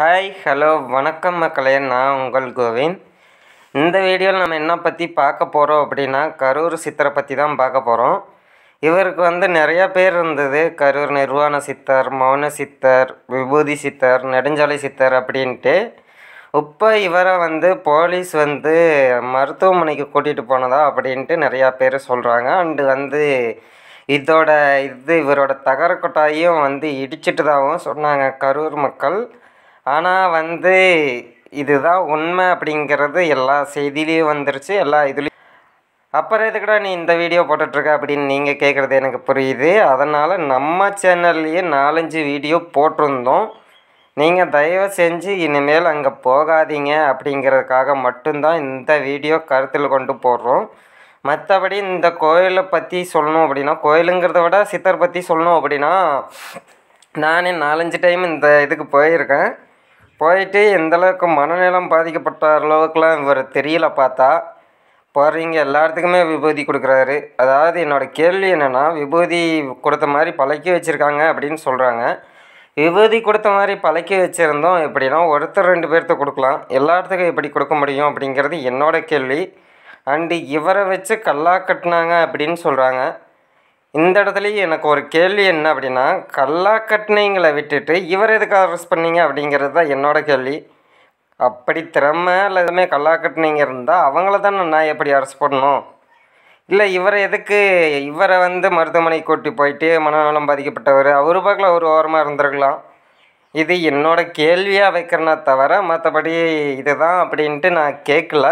hi hello வணக்கம் மக்களே நான் உங்கள் கோவிந்த் இந்த வீடியோவில் நம்ம என்ன பற்றி பார்க்க போகிறோம் அப்படின்னா கரூர் சித்தரை பற்றி தான் பார்க்க போகிறோம் இவருக்கு வந்து நிறையா பேர் இருந்தது கரூர் நிர்வாண சித்தர் மௌன சித்தர் விபூதி சித்தர் நெடுஞ்சாலை சித்தர் அப்படின்ட்டு இப்போ இவரை வந்து போலீஸ் வந்து மருத்துவமனைக்கு கூட்டிகிட்டு போனதா அப்படின்ட்டு நிறையா பேர் சொல்கிறாங்க அண்டு வந்து இதோட இது இவரோட தகரக்கொட்டாயும் வந்து தான் சொன்னாங்க கரூர் மக்கள் ஆனால் வந்து இதுதான் உண்மை அப்படிங்கிறது எல்லா செய்திலையும் வந்துருச்சு எல்லா இதுலேயும் அப்புறம் கூட நீ இந்த வீடியோ போட்டுட்ருக்க அப்படின்னு நீங்கள் கேட்குறது எனக்கு புரியுது அதனால் நம்ம சேனல்லையே நாலஞ்சு வீடியோ போட்டிருந்தோம் நீங்கள் தயவு செஞ்சு இனிமேல் அங்கே போகாதீங்க அப்படிங்கிறதுக்காக மட்டும்தான் இந்த வீடியோ கருத்தில் கொண்டு போடுறோம் மற்றபடி இந்த கோயிலை பற்றி சொல்லணும் அப்படின்னா கோயிலுங்கிறத விட சித்தர் பற்றி சொல்லணும் அப்படின்னா நானே நாலஞ்சு டைம் இந்த இதுக்கு போயிருக்கேன் போயிட்டு எந்தளவுக்கு மனநலம் பாதிக்கப்பட்ட அளவுக்குலாம் இவர் தெரியலை பார்த்தா பாருங்க எல்லாத்துக்குமே விபூதி கொடுக்குறாரு அதாவது என்னோடய கேள்வி என்னென்னா விபூதி கொடுத்த மாதிரி பழக்கி வச்சுருக்காங்க அப்படின்னு சொல்கிறாங்க விபூதி கொடுத்த மாதிரி பழக்கி வச்சுருந்தோம் எப்படின்னா ஒருத்தர் ரெண்டு பேர்த்த கொடுக்கலாம் எல்லா இடத்துக்கும் எப்படி கொடுக்க முடியும் அப்படிங்கிறது என்னோடய கேள்வி அண்டு இவரை வச்சு கல்லா கட்டினாங்க அப்படின்னு சொல்கிறாங்க இந்த இடத்துலையும் எனக்கு ஒரு கேள்வி என்ன அப்படின்னா கல்லாக்கட்னைங்களை விட்டுட்டு இவர் எதுக்கு அரெஸ்ட் பண்ணீங்க அப்படிங்கிறது தான் என்னோடய கேள்வி அப்படி திறமை இல்லை எதுவுமே கல்லாக்கட்னைங்க இருந்தால் அவங்கள தான் நான் எப்படி அரெஸ்ட் பண்ணணும் இல்லை இவரை எதுக்கு இவரை வந்து மருத்துவமனை கூட்டி போயிட்டு மனநலம் பாதிக்கப்பட்டவர் அவர் பார்க்கல ஒரு ஓரமாக இருந்திருக்கலாம் இது என்னோட கேள்வியாக வைக்கிறனா தவிர மற்றபடி இதுதான் அப்படின்ட்டு நான் கேட்கல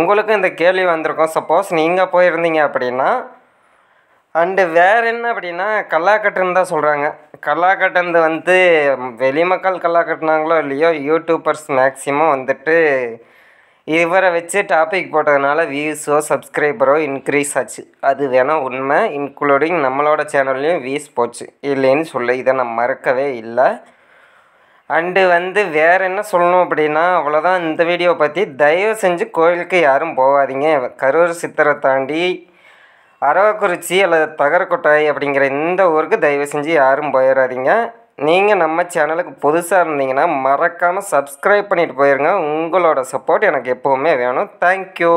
உங்களுக்கும் இந்த கேள்வி வந்திருக்கோம் சப்போஸ் நீங்கள் போயிருந்தீங்க அப்படின்னா அண்டு வேறு என்ன அப்படின்னா கல்லாக்கட்டுன்னு தான் சொல்கிறாங்க கல்லாக்கட்டுந்து வந்து வெளி மக்கள் இல்லையோ யூடியூபர்ஸ் மேக்ஸிமம் வந்துட்டு இவரை வச்சு டாபிக் போட்டதுனால வியூஸோ சப்ஸ்கிரைபரோ இன்க்ரீஸ் ஆச்சு அது வேணால் உண்மை இன்க்ளூடிங் நம்மளோட சேனல்லையும் வியூஸ் போச்சு இல்லைன்னு சொல்லி இதை நான் மறக்கவே இல்லை அண்டு வந்து வேறு என்ன சொல்லணும் அப்படின்னா அவ்வளோதான் இந்த வீடியோ பற்றி தயவு செஞ்சு கோயிலுக்கு யாரும் போகாதீங்க கரூர் சித்திரை தாண்டி அரவக்குறிச்சி அல்லது தகரக்கொட்டாய் அப்படிங்கிற இந்த ஊருக்கு தயவு செஞ்சு யாரும் போயிடாதீங்க நீங்கள் நம்ம சேனலுக்கு புதுசாக இருந்தீங்கன்னா மறக்காமல் சப்ஸ்கிரைப் பண்ணிவிட்டு போயிருங்க உங்களோட சப்போர்ட் எனக்கு எப்போவுமே வேணும் தேங்க்யூ